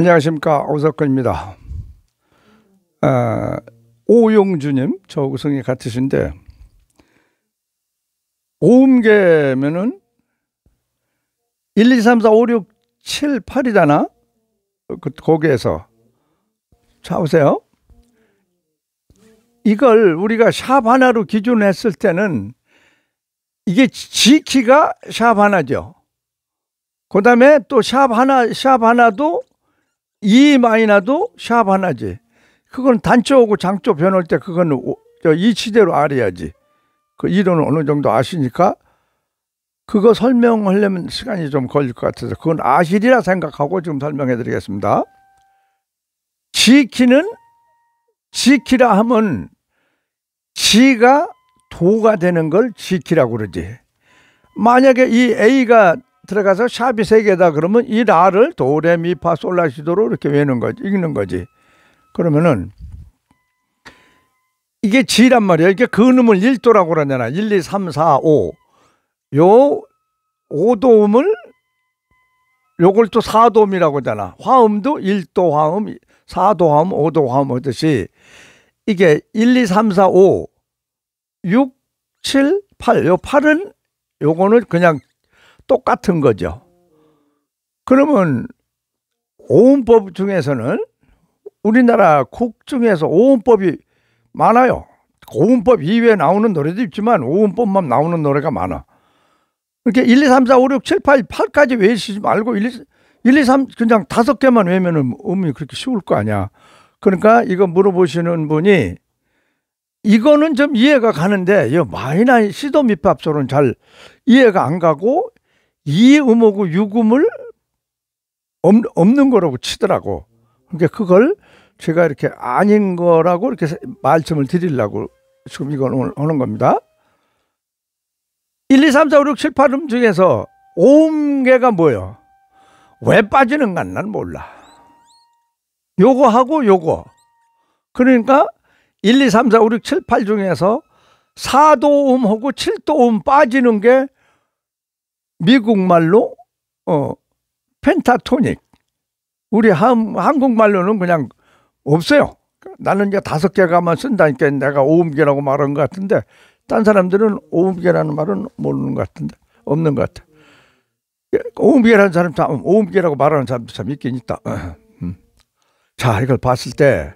안녕하십니까 오석근입니다. 아, 오용주님 저하 성이 같으신데 오음계면은 1, 2, 3, 4, 5, 6, 7, 8이잖아. 그 거기에서 자보세요. 이걸 우리가 샵 하나로 기준했을 때는 이게 지키가 샵 하나죠. 그 다음에 또 샵 하나, 샵 하나도 이많이너도샵 하나지. 그건 단초하고 장조 변할 때 그건 이치대로 알아야지. 그 이론을 어느 정도 아시니까 그거 설명하려면 시간이 좀 걸릴 것 같아서 그건 아실이라 생각하고 지금 설명해 드리겠습니다. 지키는 지키라 하면 지가 도가 되는 걸 지키라고 그러지. 만약에 이 A가 들어가서 샵이 세 개다 그러면 이 라를 도레미파 솔라시도로 이렇게 외는 거지 읽는 거지 그러면은 이게 지란 말이야 이게 근음을 1도라고 그러잖아 1, 2, 3, 4, 5요 5도음을 요걸 또 4도음이라고 하잖아 화음도 1도 화음, 4도 화음, 5도 화음 하듯이 이게 1, 2, 3, 4, 5 6, 7, 8요 8은 요거는 그냥 똑같은 거죠. 그러면 오음법 중에서는 우리나라 곡 중에서 오음법이 많아요. 오음법 이외에 나오는 노래도 있지만 오음법만 나오는 노래가 많아. 이렇게 1, 2, 3, 4, 5, 6, 7, 8, 8까지 외치지 말고 1, 2, 1, 2, 3 그냥 다섯 개만 외면은 음이 그렇게 쉬울 거 아니야. 그러니까 이거 물어보시는 분이 이거는 좀 이해가 가는데 이 마이나 시도 밑밥소는 잘 이해가 안 가고 이음하고유음을 없는 거라고 치더라고. 그러니까 그걸 제가 이렇게 아닌 거라고 이렇게 말씀을 드리려고 지금 이건 오늘 오는 겁니다. 1, 2, 3, 4, 5, 6, 7, 8음 중에서 5음계가 뭐예요? 왜 빠지는가 난 몰라. 요거 하고 요거. 그러니까 1, 2, 3, 4, 5, 6, 7, 8 중에서 4도음하고 7도음 빠지는 게 미국 말로 어 펜타토닉. 우리 함, 한국말로는 그냥 없어요. 나는 이제 다섯 개가만 쓴다니까 내가 오음계라고 말한 것 같은데 딴 사람들은 오음계라는 말은 모르는 것 같은데 없는 것 같아. 예, 오음계라는 사람 참 오음계라고 말하는 사람도 참 있긴 있다. 어, 음. 자 이걸 봤을 때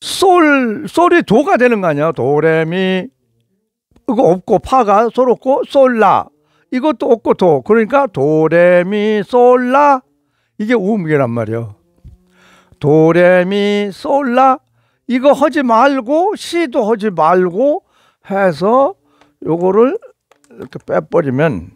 솔, 솔이 도가 되는 거 아니야? 도레미 이거 없고 파가 소롭고 솔라 이것도 없고 도 그러니까 도레미 솔라 이게 우음계란 말이에요. 도레미 솔라 이거 하지 말고 시도 하지 말고 해서 요거를 이렇게 빼버리면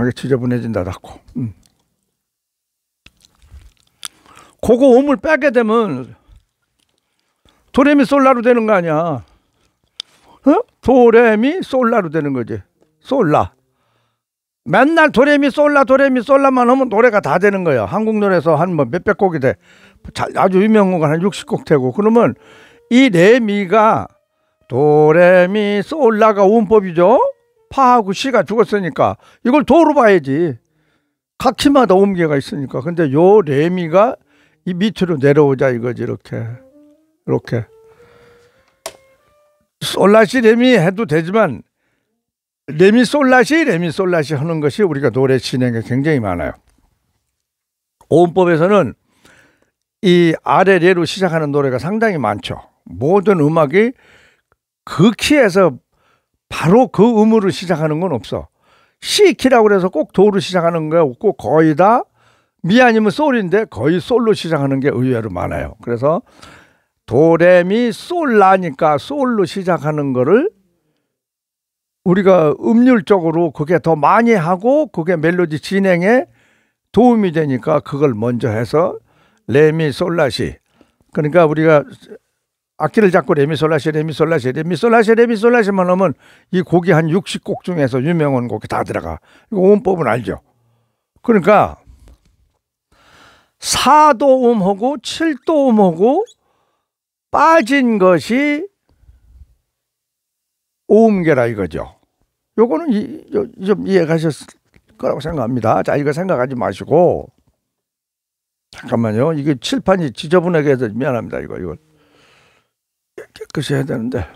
이게 지저분해진다 닫고 음. 그거 오물 빼게 되면 도레미 솔라로 되는 거 아니야. 어? 도레미 솔라로 되는 거지. 솔라. 맨날 도레미 솔라 도레미 솔라만 하면 노래가 다 되는 거야. 한국 노래에서 한 뭐 몇백 곡이 돼. 아주 유명한 건 한 60곡 되고. 그러면 이 레미가 도레미 솔라가 음법이죠. 파하고 시가 죽었으니까 이걸 도로 봐야지. 각 키마다 음계가 있으니까. 근데 요 레미가 이 밑으로 내려오자 이거지 이렇게 이렇게 솔라시 레미 해도 되지만 레미 솔라시 레미 솔라시 하는 것이 우리가 노래 진행에 굉장히 많아요. 오음법에서는 이 아래 레로 시작하는 노래가 상당히 많죠. 모든 음악이 그 키에서 바로 그 음으로 시작하는 건 없어. C키라고 해서꼭 도로 시작하는 거 없고 거의 다미 아니면 솔인데 거의 솔로 시작하는 게 의외로 많아요. 그래서 도레미 솔라니까 솔로 시작하는 거를 우리가 음률적으로 그게 더 많이 하고 그게 멜로디 진행에 도움이 되니까 그걸 먼저 해서 레미 솔라시 그러니까 우리가 악기를 잡고 레미 솔라시 레미 솔라시 레미 솔라시 레미 솔라시만 하면 이 곡이 한 60곡 중에서 유명한 곡이 다 들어가. 이거 원법은 알죠. 그러니까 4도음하고7도음하고 빠진 것이 오음계라 이거죠. 요거는 이, 요, 좀 이해가셨을 거라고 생각합니다. 자, 이거 생각하지 마시고 잠깐만요. 이게 칠판이 지저분하게 해서 미안합니다. 이거 이거 깨끗이 해야 되는데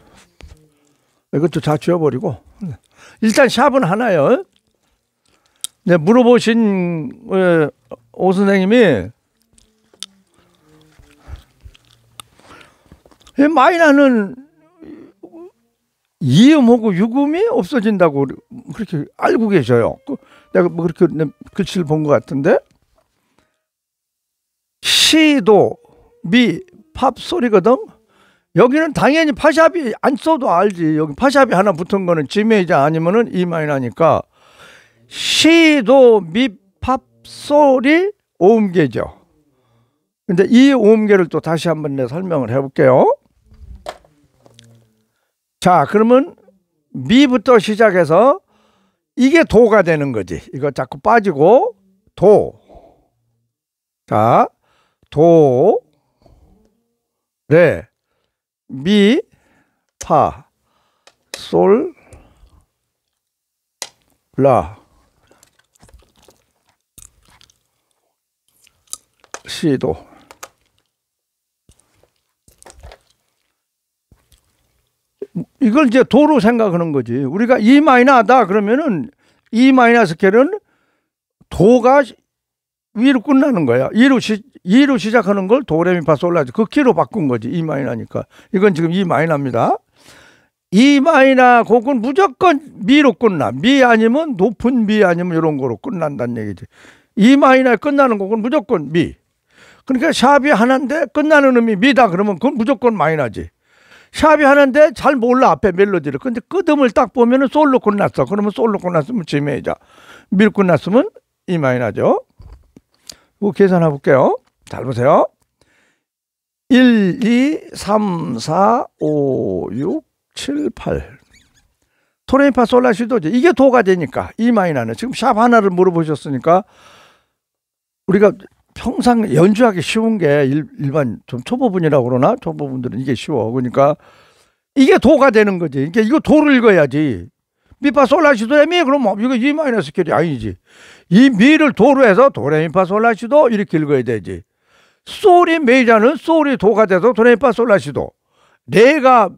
이것도 다 지워버리고 일단 샵은 하나요. 네, 물어보신 어, 오 선생님이 마이너는 이음하고 유음이 없어진다고 그렇게 알고 계셔요. 그 내가 뭐 그렇게 글씨를 본 것 같은데 시도 미팝 소리거든. 그 여기는 당연히 파샵이 안 써도 알지. 여기 파샵이 하나 붙은 거는 지메이자 아니면은 이 마이너니까 시도 미 솔소 오음계죠. 근데 이 오음계를 또 다시 한번 내 설명을 해볼게요. 자, 그러면 미부터 시작해서 이게 도가 되는 거지. 이거 자꾸 빠지고 도. 자, 도, 레, 네. 미, 파, 솔, 라. 시도 이걸 이제 도로 생각하는 거지. 우리가 이 e 마이너다 그러면은 이 e 마이너스 캐는 도가 위로 끝나는 거야. 이로 시 이로 시작하는 걸 도레미파솔라지 그 키로 바꾼 거지. 이 e 마이너니까 이건 지금 이 마이너입니다. 이 마이너 곡은 무조건 미로 끝나. 미 아니면 높은 미 아니면 이런 거로 끝난다는 얘기지. 이마이너 끝나는 곡은 무조건 미. 그러니까 샵이 하는데 끝나는 음이 미다 그러면 그건 무조건 마이너지. 샵이 하는데 잘 몰라 앞에 멜로디를. 근데 끝음을 딱 보면은 솔로 끝났어. 그러면 솔로 끝났으면 지 메이저. 밀 끝났으면 이 마이너죠. 그 계산해 볼게요. 잘 보세요. 1, 2, 3, 4, 5, 6, 7, 8. 토레미파 솔라시도지 이게 도가 되니까 이 마이너는 지금 샵 하나를 물어보셨으니까 우리가 평상 연주하기 쉬운 게 일, 일반 좀 초보분이라고 그러나 초보분들은 이게 쉬워. 그러니까 이게 도가 되는 거지. 이게 이거 도를 읽어야지. 미파 솔라시도 레미 그럼면 뭐, 이거 이 마이너스 결이 아니지. 이 미를 도로 해서 도레미파 솔라시도 이렇게 읽어야 되지. 솔이 메이저는 솔이 도가 돼서 도레미파 솔라시도. 내가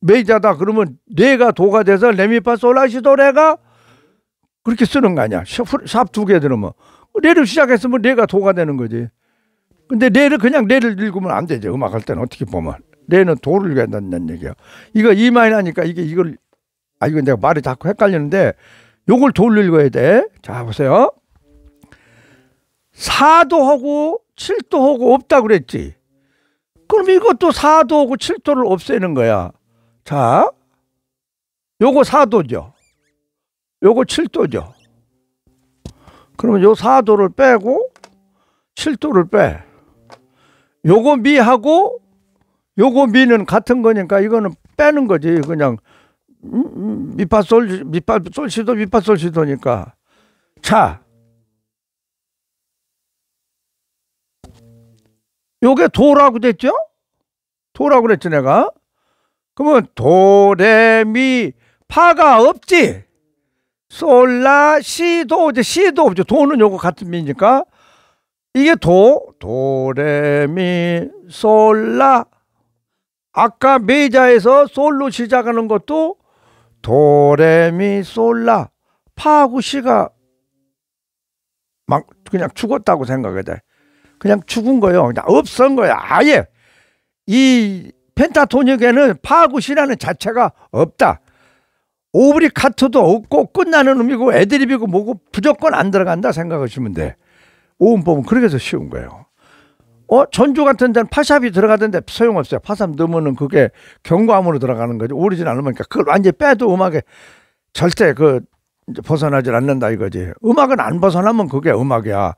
메이저다 그러면 내가 도가 돼서 레미파 솔라시도 레가 그렇게 쓰는 거 아니야. 샵 두 개 들으면. 레를 시작했으면 레가 도가 되는 거지. 근데 레를 그냥 레를 읽으면 안 되죠. 음악 할 때는 어떻게 보면 레는 도를 읽 간다는 얘기야. 이거 e 이마인 하니까 이게 이걸 아 이거 내가 말이 자꾸 헷갈리는데 요걸 도를 읽어야 돼. 자 보세요. 4도하고7도하고 없다 그랬지. 그럼 이것도 4도하고7도를 없애는 거야. 자, 요거 4도죠 요거 7도죠 그러면 요 4도를 빼고 7도를 빼. 요거 미하고 요거 미는 같은 거니까 이거는 빼는 거지. 그냥 음, 음, 미파솔 미파솔시도 미파솔시도니까. 자. 요게 도라고 됐죠? 도라고 그랬지 내가. 그러면 도레미 파가 없지. 솔라 시도 이제 시도 없죠. 도는 요거 같은 미니까 이게 도 도레미 솔라 아까 메자에서 솔로 시작하는 것도 도레미 솔라 파구고 시가 막 그냥 죽었다고 생각해자 그냥 죽은 거예요. 그냥 없은 거야. 아예 이 펜타토닉에는 파구고 시라는 자체가 없다. 오브리카트도 없고 끝나는 음이고 애드립이고 뭐고 무조건 안 들어간다 생각하시면 돼. 오음법은 그렇게 해서 쉬운 거예요. 어 전주 같은 데는 파샵이 들어가던데 소용없어요. 파샵 넣으면은 그게 경과음으로 들어가는 거지 오리진 않으니까 그걸 완전히 빼도 음악에 절대 그 벗어나질 않는다 이거지. 음악은 안 벗어나면 그게 음악이야.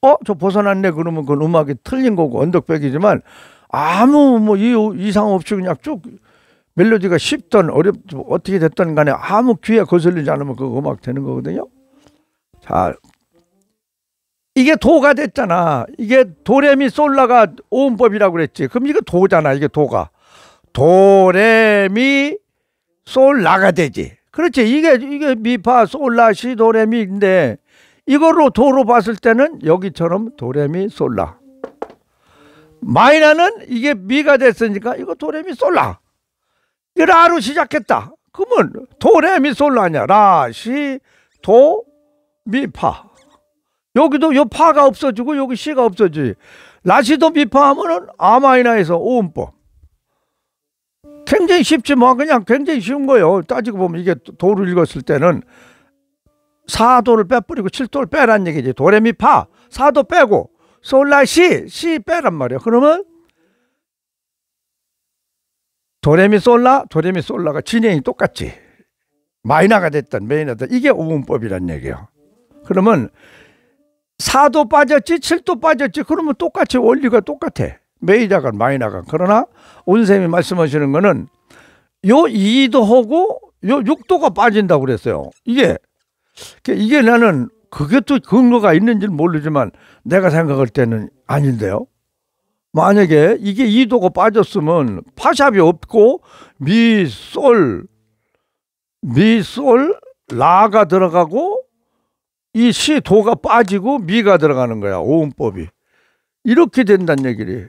어저 벗어났네 그러면 그 음악이 틀린 거고 언덕백이지만 아무 뭐이 이상 없이 그냥 쭉 멜로디가 쉽든 어렵 어떻게 됐든 간에 아무 귀에 거슬리지 않으면 그 음악 되는 거거든요. 자 이게 도가 됐잖아. 이게 도레미 솔라가 오음법이라고 그랬지. 그럼 이거 도잖아. 이게 도가 도레미 솔라가 되지. 그렇지. 이게 이게 미파 솔라 시 도레미인데 이걸로 도로 봤을 때는 여기처럼 도레미 솔라. 마이너는 이게 미가 됐으니까 이거 도레미 솔라. 이 라로 시작했다. 그러면 도레미솔라냐 라시 도 미파 여기도 요 파가 없어지고 여기 시가 없어지 라시도 미파 하면은 아마이나에서 오음법 굉장히 쉽지뭐 그냥 굉장히 쉬운 거예요 따지고 보면 이게 도를 읽었을 때는 사도를 빼버리고 칠도를 빼란 얘기지 도레미파 사도 빼고 솔라시 시 빼란 말이야 그러면 도레미솔라 도레미솔라가 진행이 똑같지 마이너가 됐던메이너다 이게 오음법이란 얘기예요 그러면 4도 빠졌지 7도 빠졌지 그러면 똑같이 원리가 똑같아 메이저건 마이너건 그러나 온쌤이 말씀하시는 거는 요2도 하고 요6도가 빠진다고 그랬어요 이게 이게 나는 그게 또 근거가 있는지는 모르지만 내가 생각할 때는 아닌데요 만약에 이게 2도가 빠졌으면 파샵이 없고 미, 솔, 미, 솔, 라가 들어가고 이 시, 도가 빠지고 미가 들어가는 거야. 오음법이. 이렇게 된다는 얘기를 해.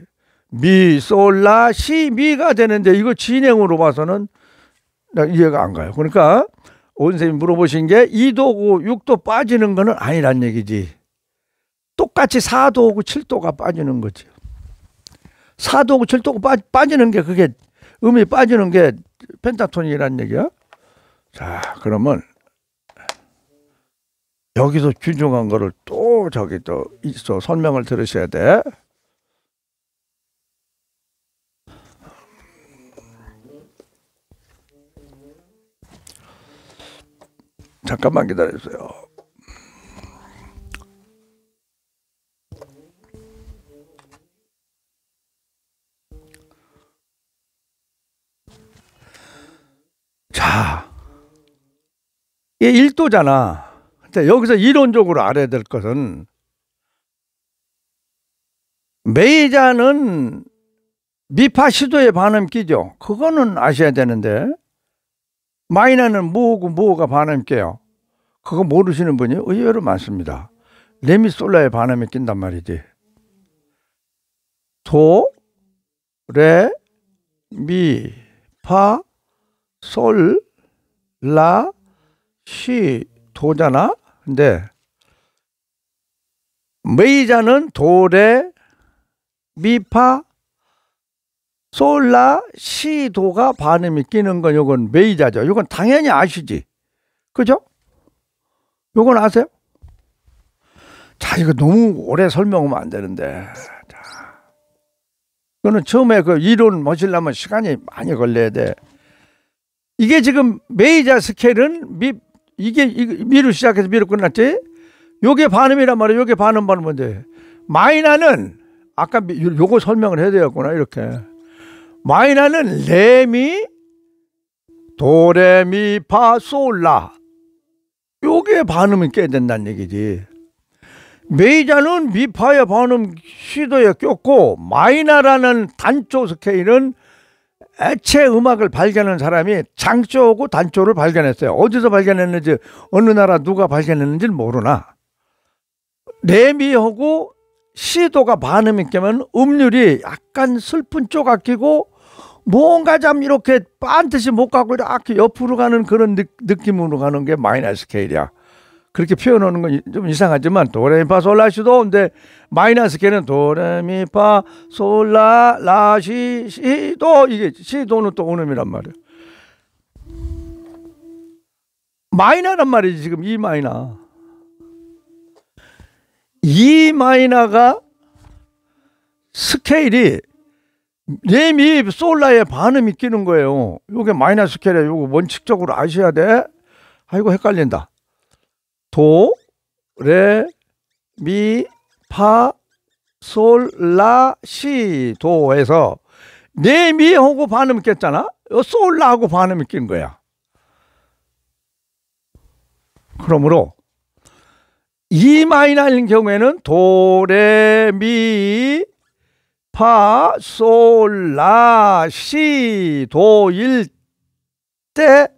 미, 솔, 라, 시, 미가 되는데 이거 진행으로 봐서는 이해가 안 가요. 그러니까 원생님이 물어보신 게 2도고 6도 빠지는 거는 아니란 얘기지. 똑같이 4도고 7도가 빠지는 거지. 사도고 절도고 빠, 빠지는 게 그게 음이 빠지는 게펜타톤이라는 얘기야. 자, 그러면 여기서 귀중한 거를 또 저기 또 있어 설명을 들으셔야 돼. 잠깐만 기다려주세요. 이게 예, 1도잖아. 근데 여기서 이론적으로 알아야 될 것은 메이자는 미파 시도의 반음기죠. 그거는 아셔야 되는데 마이너는 뭐고 뭐가 반음기예요. 그거 모르시는 분이 의외로 많습니다. 레미솔라의 반음이 낀단 말이지. 도, 레, 미, 파, 솔, 라, 시 도잖아. 근데 메이자는 도레 미파 솔라 시도가 반음이 끼는 건 요건 메이자죠. 요건 당연히 아시지. 그죠? 요건 아세요? 자, 이거 너무 오래 설명하면 안 되는데. 자. 이거는 처음에 그 이론 모시려면 시간이 많이 걸려야 돼. 이게 지금 메이자 스케일은 미, 이게 미로 시작해서 미로 끝났지? 요게 반음이란 말이에요. 요게 반음 반음 뭔데? 마이너는 아까 요거 설명을 해야 되겠구나 이렇게. 마이너는 레미 도레미 파솔라 요게 반음이 깨야 된다는 얘기지. 메이자는 미파의 반음 시도에 꼈고 마이너라는 단조 스케일은 애체 음악을 발견한 사람이 장조고 단조를 발견했어요. 어디서 발견했는지 어느 나라 누가 발견했는지 모르나 레미하고 시도가 반음이 깨면 음률이 약간 슬픈 쪼가 끼고 뭔가 잠 이렇게 반듯이 못 가고 이렇게 옆으로 가는 그런 느, 낌으로 가는 게 마이너스 케일이야 그렇게 표현하는 건 좀 이상하지만 도레미파 솔라시도 근데 마이너스 걔는 도레미파 솔라라시 시도 이게 시도는 또 오음이란 말이에요. 마이너란 말이지 지금 이 마이너. 이 마이너가 스케일이 레미 솔라의 반음이 끼는 거예요. 요게 마이너 스케일이야. 요거 원칙적으로 아셔야 돼. 아이고 헷갈린다. 도, 레, 미, 파, 솔, 라, 시, 도에서 네 미하고 반음 꼈잖아. 어, 솔, 라하고 반음 낀 거야. 그러므로 이 마이너인 경우에는 도, 레, 미, 파, 솔, 라, 시, 도일 때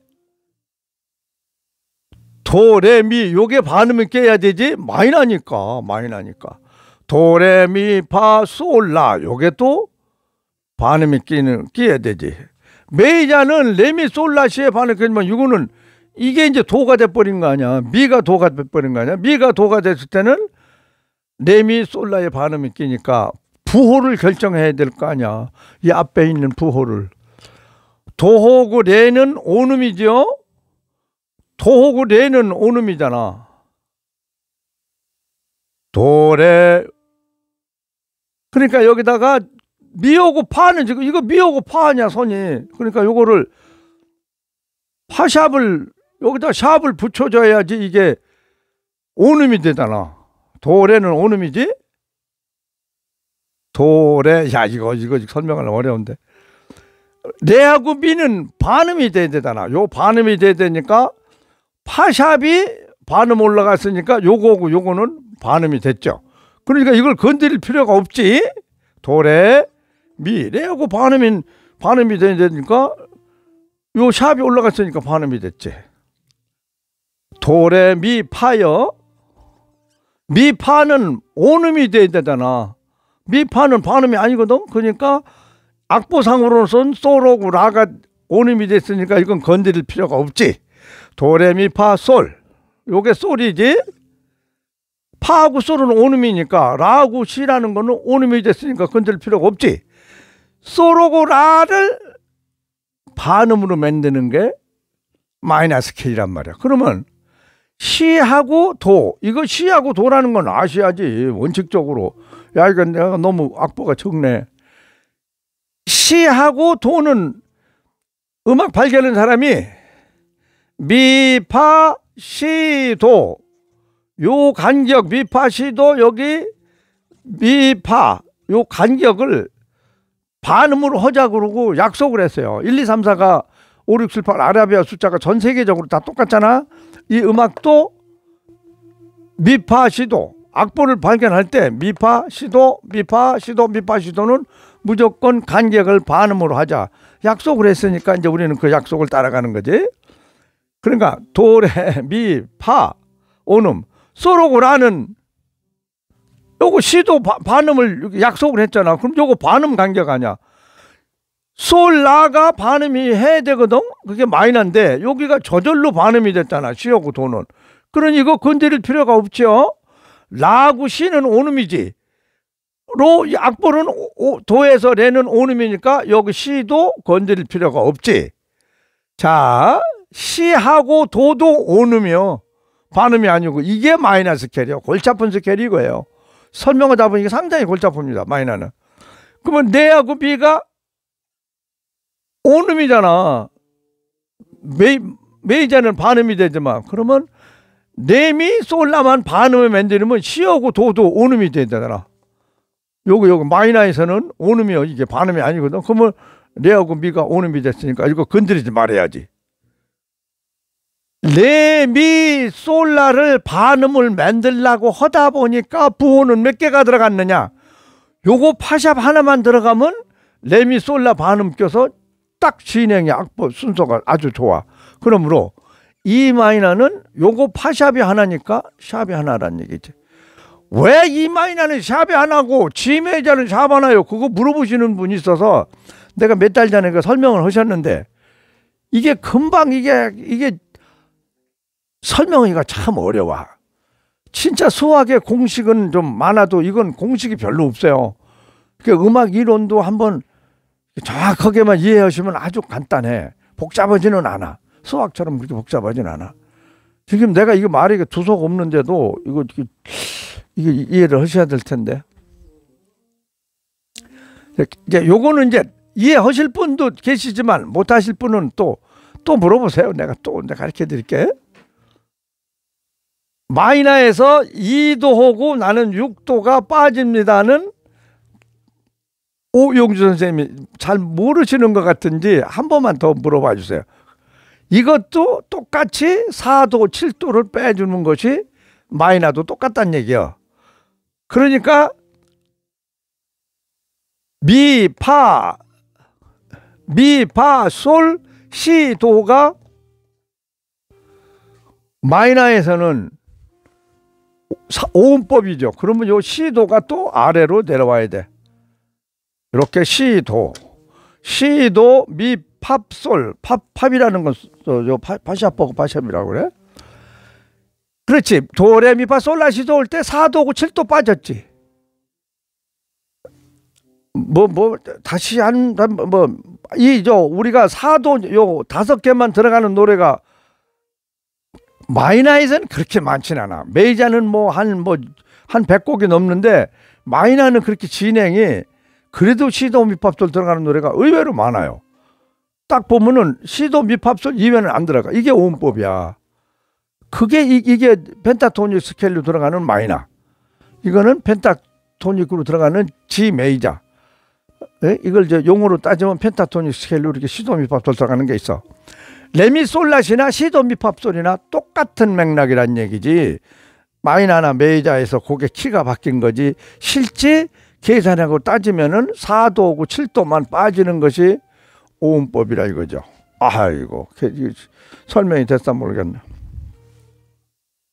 도레미 요게 반음을 깨야 되지 마이 나니까 마이 나니까 도레미 파솔라 요게 또 반음이 끼는 끼야 되지 메이자는 레미 솔라시의 반을 끼지만 이거는 이게 이제 도가 돼버린 거 아니야 미가 도가 돼버린 거 아니야 미가 도가 됐을 때는 레미 솔라의 반음이 끼니까 부호를 결정해야 될 거 아니야 이 앞에 있는 부호를 도호고 레는 온음이죠 토호구 레는 온음이잖아 도레. 그러니까 여기다가 미호고 파는 지금 이거 미호고 파냐 손이. 그러니까 요거를 파샵을 여기다 샵을 붙여줘야지 이게 온음이 되잖아. 도레는 온음이지 도레 야 이거 이거 설명하는 어려운데. 레하고 미는 반음이 돼야 되잖아. 요 반음이 돼야 되니까 파샵이 반음 올라갔으니까 요거고 요거는 반음이 됐죠. 그러니까 이걸 건드릴 필요가 없지. 도레 미레하고 반음인 반음이 되니까 요 샵이 올라갔으니까 반음이 됐지. 도레 미 파여 미 파는 온음이 돼야 되잖아. 미 파는 반음이 아니거든. 그러니까 악보상으로는 솔로고 라가 온음이 됐으니까 이건 건드릴 필요가 없지. 도레미파 솔 요게 솔이지 파하고 솔은 온음이니까 라하고 시라는 거는 온음이 됐으니까 건들 필요가 없지 솔하고 라를 반음으로 만드는 게 마이너스 이란 말이야 그러면 시하고 도 이거 시하고 도라는 건 아셔야지 원칙적으로 야 이거 내가 너무 악보가 적네 시하고 도는 음악 발견한 사람이 미파시도 요 간격 미파시도 여기 미파 요 간격을 반음으로 허자 그러고 약속을 했어요. 1, 2, 3, 4가 5, 6, 7, 8 아라비아 숫자가 전 세계적으로 다 똑같잖아. 이 음악도 미파 시도 악보를 발견할 때 미파 시도 미파 시도 미파 시도는 무조건 간격을 반음으로 하자. 약속을 했으니까 이제 우리는 그 약속을 따라가는 거지. 그러니까 도레 미파 오음 소로고라는 요거 시도 바, 반음을 약속을 했잖아. 그럼 요거 반음 간격 아니야. 솔라가 반음이 해야 되거든. 그게 마이너인데 여기가 저절로 반음이 됐잖아. 시하고 도는. 그러니 이거 건드릴 필요가 없죠. 라구 시는 오음이지. 로 악보는 오, 도에서 레는 오음이니까 여기 시도 건드릴 필요가 없지. 자, 시하고 도도 오누며 반음이 아니고 이게 마이너스 캐리요. 골치 아픈 스캐리 이거예요. 설명하다 보니까 상당히 골치 아픕니다. 마이너는. 그러면 내하고 비가 오늠이잖아 메이, 메이자는 반음이 되지만 그러면 내미 솔라만 반음을 만들면 드 시하고 도도 오늠이 되잖아. 요거 요거 마이너에서는 오늠이요 이게 반음이 아니거든. 그러면 내하고 미가 오늠이 됐으니까 이거 건드리지 말아야지. 레미 솔라를 반음을 만들라고 하다 보니까 부호는 몇 개가 들어갔느냐 요거 파샵 하나만 들어가면 레미 솔라 반음 껴서 딱진행이 악보 순서가 아주 좋아 그러므로 이 e 마이너는 요거 파샵이 하나니까 샵이 하나란 얘기지 왜이 e 마이너는 샵이 하나고 G 메이저는 샵 하나요 그거 물어보시는 분이 있어서 내가 몇 달 전에 그 설명을 하셨는데 이게 금방 이게 이게 설명하기가 참 어려워. 진짜 수학의 공식은 좀 많아도 이건 공식이 별로 없어요. 그러니까 음악 이론도 한번 정확하게만 이해하시면 아주 간단해. 복잡하지는 않아. 수학처럼 그렇게 복잡하지는 않아. 지금 내가 이거 말이 두속 없는데도 이거, 이거, 이거 이해를 하셔야 될 텐데. 이제 요거는 이제 이해하실 분도 계시지만 못하실 분은 또 또 물어보세요. 내가 또 내가 가르쳐 드릴게. 마이너에서 2도하고 나는 6도가 빠집니다는 오용주 선생님이 잘 모르시는 것 같은지 한 번만 더 물어봐 주세요. 이것도 똑같이 4도, 7도를 빼주는 것이 마이너도 똑같단 얘기야. 그러니까 미, 파, 미, 파, 솔, 시, 도가 마이너에서는 오음법이죠. 그러면 요 시도가 또 아래로 내려와야 돼. 이렇게 시도, 시도 미 팝솔, 팝 팝이라는 건요 파시아법고 파시압이라고 그래. 그렇지. 도레미파 솔라시도 올때 사도고칠도 빠졌지. 뭐, 뭐, 다시 한, 뭐, 이, 저, 우리가 사도, 요, 다섯 개만 들어가는 노래가 마이나에서는 그렇게 많진 않아. 메이자는 뭐 한 뭐 한1 0 0곡이 넘는데 마이너는 그렇게 진행이 그래도 시도 밑밥솔 들어가는 노래가 의외로 많아요. 딱 보면은 시도 밑밥솔 이외는 안 들어가. 이게 오법이야 그게 이, 이게 펜타토닉 스케일로 들어가는 마이너. 이거는 펜타토닉으로 들어가는 G 메이저. 네? 이걸 이제 용어로 따지면 펜타토닉 스케일로 이렇게 시도 밑밥솔 들어가는 게 있어. 레미솔라시나 시도미팝솔이나 똑같은 맥락이란 얘기지 마이너나 메이저에서 고게 키가 바뀐 거지 실제 계산하고 따지면은 4도 고 7도만 빠지는 것이 오음법이라 이거죠. 아이고 설명이 됐다 모르겠네.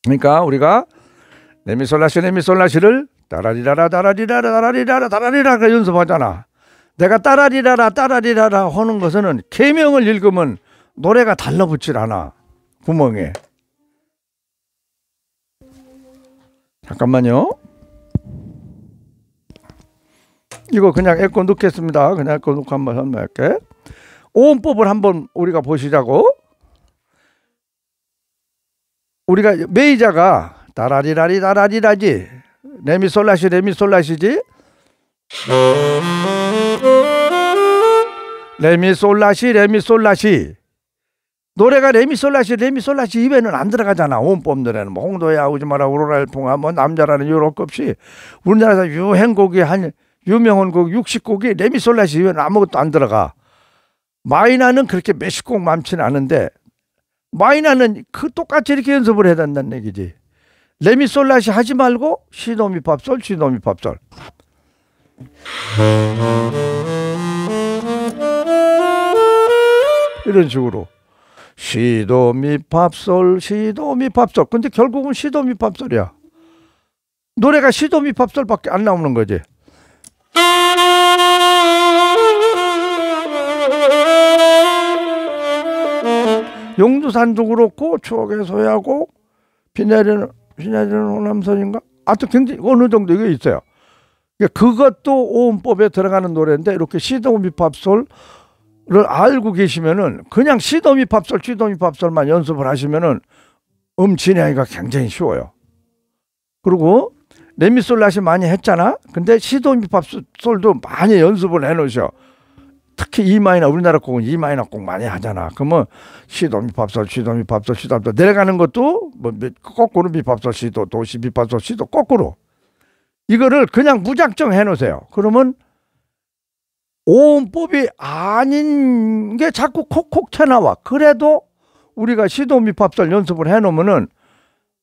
그러니까 우리가 레미솔라시 레미솔라시를 따라리라라 따라리라라 따라리라라 따라리라가 연습하잖아. 내가 따라리라라 따라리라라 하는 것은 개명을 읽으면 노래가 달라붙질 않아 구멍에 잠깐만요 이거 그냥 에코 넣겠습니다 그냥 에코 넣고 한번 설명할게 오음법을 한번 우리가 보시자고 우리가 메이자가 다라리라리 다라리라지 레미솔라시 레미솔라시지 레미솔라시 레미솔라시 노래가 레미솔라시 레미솔라시 입에는 안 들어가잖아 원법 노래는 뭐 홍도야 오지마라 우로라를 통하 뭐 남자라는 유럽 없이 우리나라에서 유행곡이 한 유명한 곡 60곡이 레미솔라시 입에는 아무것도 안 들어가 마이나는 그렇게 몇십 곡 많지는 않은데 마이나는 그 똑같이 이렇게 연습을 해야 된다는 얘기지 레미솔라시 하지 말고 시노미팝솔 시노미팝솔 이런 식으로 시도미 팝솔 시도미 팝솔 근데 결국은 시도미 팝솔이야 노래가 시도미 팝솔밖에 안 나오는 거지 용두산도 그렇고 추억의 소야고 비 내리는 비 내리는 호남선인가 아무튼 굉장히 어느 정도 이게 있어요 그러니까 그것도 오음법에 들어가는 노래인데 이렇게 시도미 팝솔 를 알고 계시면은 그냥 시도미 팝설 시도미 팝설만 연습을 하시면은 음 진행하기가 굉장히 쉬워요. 그리고 레미솔 라시 많이 했잖아. 근데 시도미 팝솔도 많이 연습을 해 놓으셔. 특히 이마이나 우리나라 곡은 E 마이나곡 많이 하잖아. 그러면 시도미 팝솔 시도미 팝솔 시도 팝솔 내려가는 것도 뭐 거꾸로 미팝솔 시도 도시 미팝솔 시도 거꾸로 이거를 그냥 무작정 해 놓으세요. 그러면 오음법이 아닌 게 자꾸 콕콕 튀어나와. 그래도 우리가 시도 미팝설 연습을 해놓으면은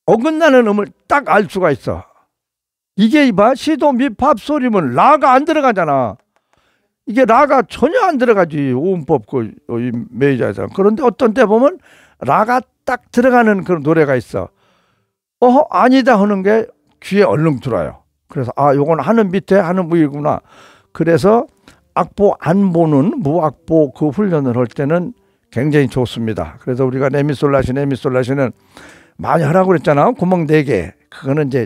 어긋나는 음을 딱 알 수가 있어. 이게 이봐 시도 미팝 소리면 라가 안 들어가잖아. 이게 라가 전혀 안 들어가지 오음법 그 어, 메이저에서 그런데 어떤 때 보면 라가 딱 들어가는 그런 노래가 있어. 어 아니다 하는 게 귀에 얼렁 들어요. 와 그래서 아 요건 하는 밑에 하는 부위구나 그래서 악보 안 보는 무악보 그 훈련을 할 때는 굉장히 좋습니다. 그래서 우리가 레미솔라시 레미솔라시는 많이 하라고 그랬잖아요. 구멍 네개 그거는 이제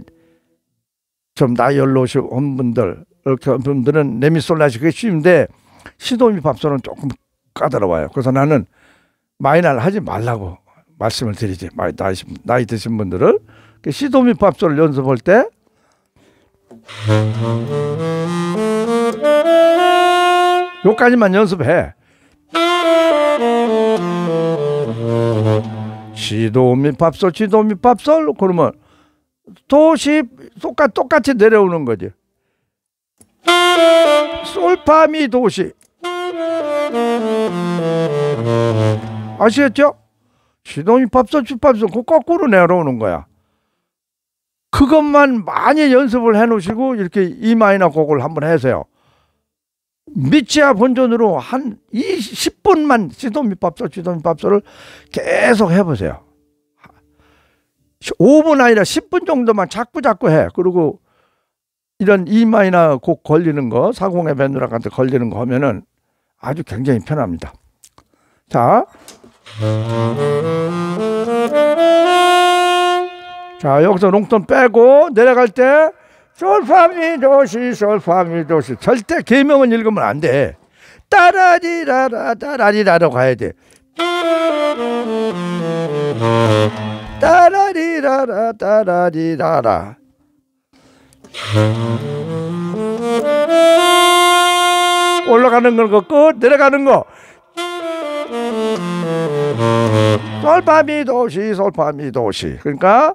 좀 나열로시 이온 분들 이렇게 분들은 레미솔라시 그게 쉬운데 시도미 밥솥은 조금 까다로워요. 그래서 나는 마이날 하지 말라고 말씀을 드리지. 마이 나이, 나이 드신 분들을 그 시도미 밥솥을 연습할 때 요까지만 연습해. 시도미 밥솔 시도미 밥솔 그러면 도시 똑같 똑같이 내려오는 거지. 솔파미 도시 아시겠죠? 시도미 밥솔 주밥솔 그 거꾸로 내려오는 거야. 그것만 많이 연습을 해놓으시고 이렇게 이 e 마이너 곡을 한번 해세요 미치아 본전으로 한 20분만 지도밑밥솥지도밑밥솥을 계속 해보세요. 5분 아니라 10분 정도만 자꾸자꾸 해. 그리고 이런 이마이나 곡 걸리는 거, 사공의 밴드락한테 걸리는 거 하면은 아주 굉장히 편합니다. 자. 자, 여기서 롱턴 빼고 내려갈 때 솔파미도시 솔파미도시 절대 개명은 읽으면 안 돼. 따라리라라 따라리라로 가야 돼. 따라리라라 따라리라라. 올라가는 걸 걷고 그 내려가는 거. 솔파미도시 솔파미도시. 그러니까.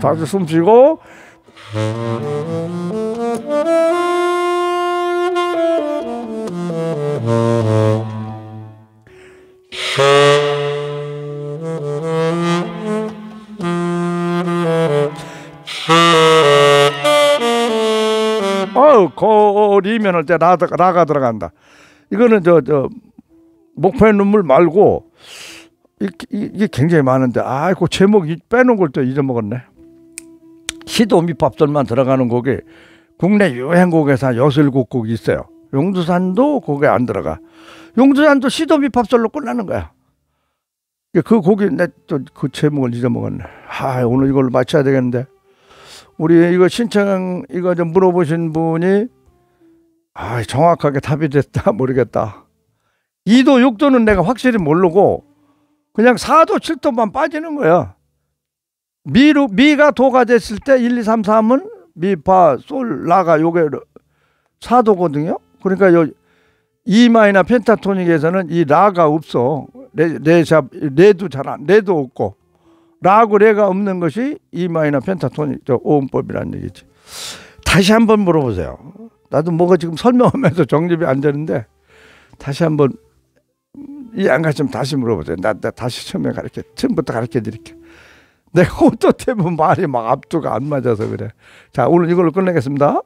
다시 숨 쉬고 어우 고리면 할때 라가 들어간다 이거는 저저 저 목포의 눈물 말고 이게 굉장히 많은데 아이고 그 제목 빼놓은 걸 또 잊어먹었네. 시도 밑밥들만 들어가는 곡이 국내 여행곡에서 여슬곡 곡이 있어요. 용두산도 곡에 안 들어가. 용두산도 시도 밑밥설로 끝나는 거야. 그 곡이 내 또 그 제목을 잊어먹었네. 아 오늘 이걸 마쳐야 되겠는데. 우리 이거 신청 이거 좀 물어보신 분이 아 정확하게 답이 됐다 모르겠다. 2도6도는 내가 확실히 모르고 그냥 4도7도만 빠지는 거야. 미로, 미가 도가 됐을 때 1, 2, 3, 4은 미, 파, 솔, 라가 요게 4도거든요 그러니까 요 이마이나 펜타토닉에서는 이 라가 없어. 레, 레샵, 레도 잘 안, 레도 없고. 라고 레가 없는 것이 이마이나 펜타토닉, 저 오음법이라는 얘기지. 다시 한번 물어보세요. 나도 뭐가 지금 설명하면서 정립이 안 되는데 다시 한번 이안 가시면 다시 물어보세요. 나, 나 다시 처음에 가르쳐. 처음부터 가르쳐 드릴게요. 내가 어떻게 보면 말이 막 앞두가 안 맞아서 그래. 자, 오늘 이걸로 끝내겠습니다.